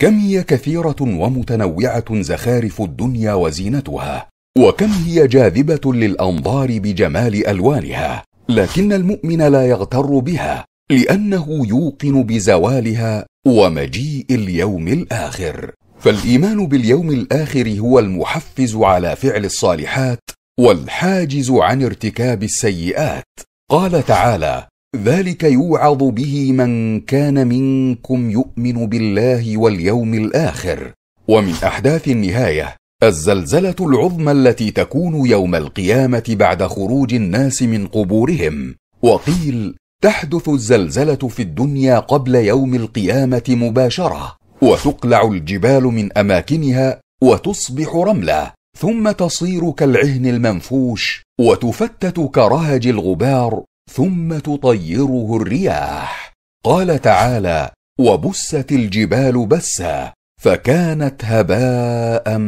كم هي كثيرة ومتنوعة زخارف الدنيا وزينتها، وكم هي جاذبة للأنظار بجمال ألوانها، لكن المؤمن لا يغتر بها، لأنه يوقن بزوالها ومجيء اليوم الآخر. فالإيمان باليوم الآخر هو المحفز على فعل الصالحات والحاجز عن ارتكاب السيئات. قال تعالى: ذلك يوعظ به من كان منكم يؤمن بالله واليوم الآخر ومن أحداث النهاية الزلزلة العظمى التي تكون يوم القيامة بعد خروج الناس من قبورهم وقيل تحدث الزلزلة في الدنيا قبل يوم القيامة مباشرة وتقلع الجبال من أماكنها وتصبح رملة ثم تصير كالعهن المنفوش وتفتت كرهج الغبار ثم تطيره الرياح قال تعالى وبست الجبال بسا فكانت هباء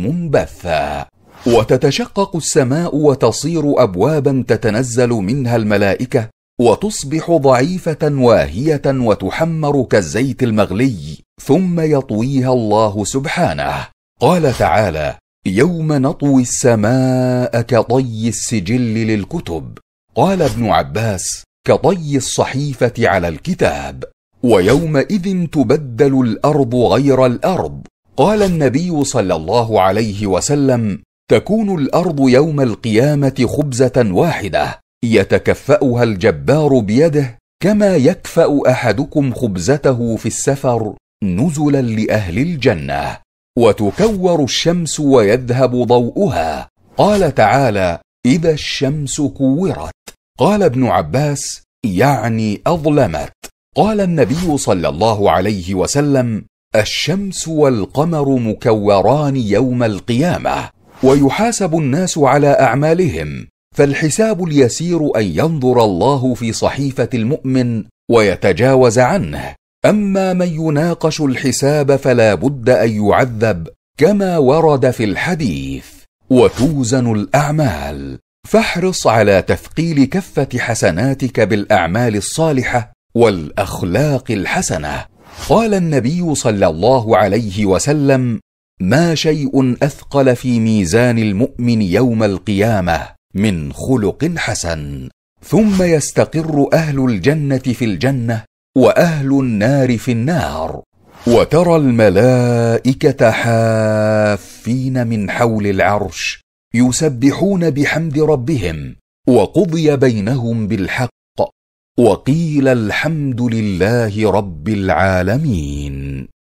منبثا وتتشقق السماء وتصير ابوابا تتنزل منها الملائكه وتصبح ضعيفه واهيه وتحمر كالزيت المغلي ثم يطويها الله سبحانه قال تعالى يوم نطوي السماء كطي السجل للكتب قال ابن عباس كطي الصحيفه على الكتاب ويومئذ تبدل الارض غير الارض قال النبي صلى الله عليه وسلم تكون الارض يوم القيامه خبزه واحده يتكفاها الجبار بيده كما يكفا احدكم خبزته في السفر نزلا لاهل الجنه وتكور الشمس ويذهب ضوءها قال تعالى اذا الشمس كورت قال ابن عباس يعني اظلمت قال النبي صلى الله عليه وسلم الشمس والقمر مكوران يوم القيامه ويحاسب الناس على اعمالهم فالحساب اليسير ان ينظر الله في صحيفه المؤمن ويتجاوز عنه اما من يناقش الحساب فلا بد ان يعذب كما ورد في الحديث وتوزن الاعمال فاحرص على تثقيل كفه حسناتك بالاعمال الصالحه والاخلاق الحسنه قال النبي صلى الله عليه وسلم ما شيء اثقل في ميزان المؤمن يوم القيامه من خلق حسن ثم يستقر اهل الجنه في الجنه واهل النار في النار وترى الملائكه حافين من حول العرش يسبحون بحمد ربهم وقضي بينهم بالحق وقيل الحمد لله رب العالمين